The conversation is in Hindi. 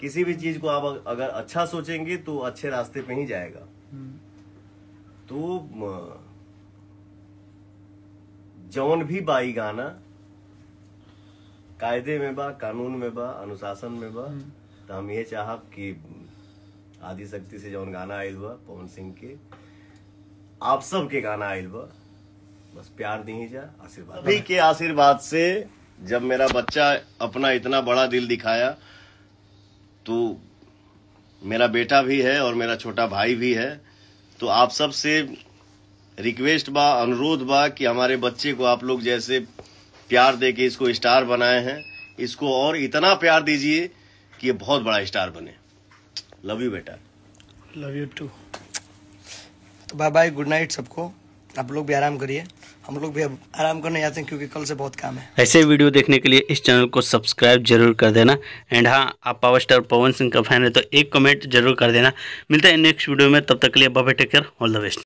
किसी भी चीज को आप अगर अच्छा सोचेंगे तो अच्छे रास्ते पे ही जाएगा तो जौन भी बाई गाना कायदे में बा कानून में बा अनुशासन में बा हम्म। तो हम ये चाहब कि आदि शक्ति से जौन गाना आयल बा पवन सिंह के आप सब के गाना आयल बा बस प्यार दी जा आशीर्वाद के आशीर्वाद से जब मेरा बच्चा अपना इतना बड़ा दिल दिखाया तो मेरा बेटा भी है और मेरा छोटा भाई भी है तो आप सब से रिक्वेस्ट बा अनुरोध बा कि हमारे बच्चे को आप लोग जैसे प्यार दे के इसको स्टार बनाए हैं इसको और इतना प्यार दीजिए कि ये बहुत बड़ा स्टार बने लव यू बेटा लव यू टू तो बाय बाय गुड नाइट सबको आप लोग भी आराम करिए हम लोग भी अब आराम करने जाते हैं क्योंकि कल से बहुत काम है ऐसे वीडियो देखने के लिए इस चैनल को सब्सक्राइब जरूर कर देना एंड हाँ आप पावर स्टार पवन सिंह का फैन है तो एक कमेंट जरूर कर देना मिलता है नेक्स्ट वीडियो में तब तक के लिए बाबा take care all the best